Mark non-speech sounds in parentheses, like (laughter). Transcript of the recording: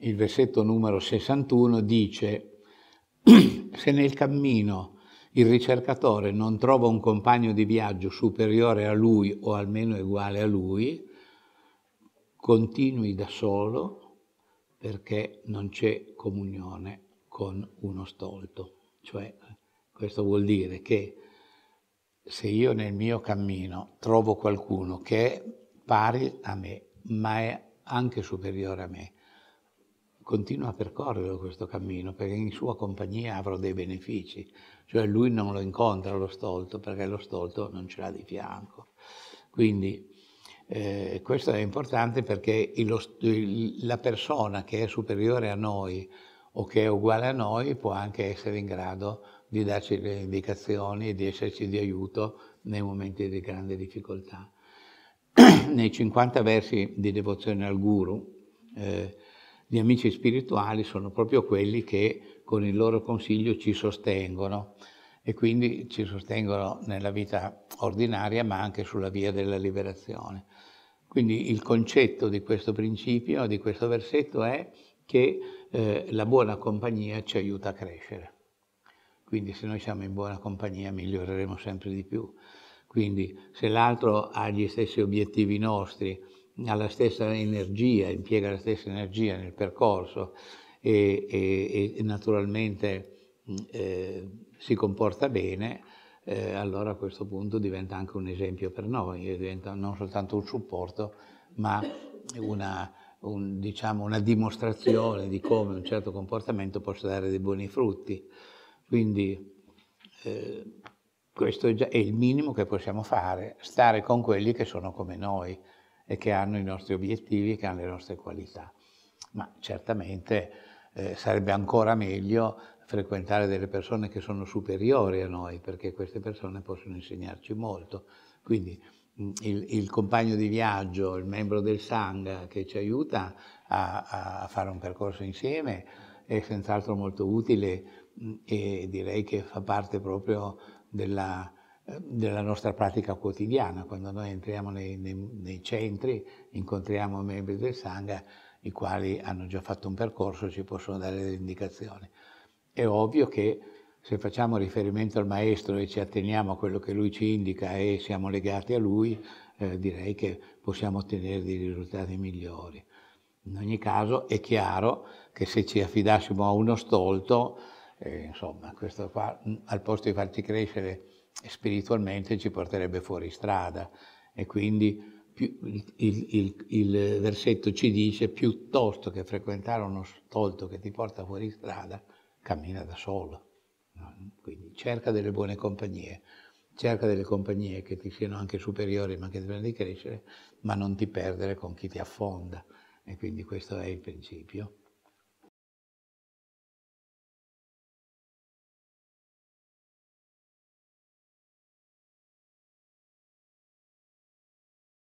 il versetto numero 61 dice, (clears throat) se nel cammino il ricercatore non trova un compagno di viaggio superiore a lui o almeno uguale a lui, continui da solo perché non c'è comunione con uno stolto. Cioè, questo vuol dire che se io nel mio cammino trovo qualcuno che è pari a me, ma è anche superiore a me, continua a percorrere questo cammino perché in sua compagnia avrò dei benefici, cioè lui non lo incontra lo stolto perché lo stolto non ce l'ha di fianco. Quindi eh, questo è importante perché il, la persona che è superiore a noi o che è uguale a noi può anche essere in grado di darci le indicazioni e di esserci di aiuto nei momenti di grande difficoltà. (clears throat) nei 50 versi di devozione al guru, eh, gli amici spirituali sono proprio quelli che con il loro consiglio ci sostengono e quindi ci sostengono nella vita ordinaria ma anche sulla via della liberazione. Quindi il concetto di questo principio, di questo versetto è che eh, la buona compagnia ci aiuta a crescere. Quindi se noi siamo in buona compagnia miglioreremo sempre di più. Quindi se l'altro ha gli stessi obiettivi nostri, ha la stessa energia, impiega la stessa energia nel percorso e, e, e naturalmente mm, eh, si comporta bene, eh, allora a questo punto diventa anche un esempio per noi, diventa non soltanto un supporto, ma una, un, diciamo, una dimostrazione di come un certo comportamento possa dare dei buoni frutti. Quindi eh, questo è, già, è il minimo che possiamo fare, stare con quelli che sono come noi e che hanno i nostri obiettivi e che hanno le nostre qualità. Ma certamente eh, sarebbe ancora meglio frequentare delle persone che sono superiori a noi, perché queste persone possono insegnarci molto. Quindi mm, il, il compagno di viaggio, il membro del Sangha che ci aiuta a, a fare un percorso insieme è senz'altro molto utile mm, e direi che fa parte proprio della, della nostra pratica quotidiana, quando noi entriamo nei, nei, nei, centri, incontriamo membri del Sangha, i quali hanno già fatto un percorso, ci possono dare delle indicazioni. È ovvio che se facciamo riferimento al maestro e ci atteniamo a quello che lui ci indica e siamo legati a lui, eh, direi che possiamo ottenere dei risultati migliori. In ogni caso è chiaro che se ci affidassimo a uno stolto, eh, insomma, questo qua, mm, al posto di farci crescere spiritualmente ci porterebbe fuori strada e quindi più, il, il, il, versetto ci dice piuttosto che frequentare uno stolto che ti porta fuori strada, cammina da solo. Quindi cerca delle buone compagnie, cerca delle compagnie che ti siano anche superiori ma che ti di crescere, ma non ti perdere con chi ti affonda. E quindi questo è il principio.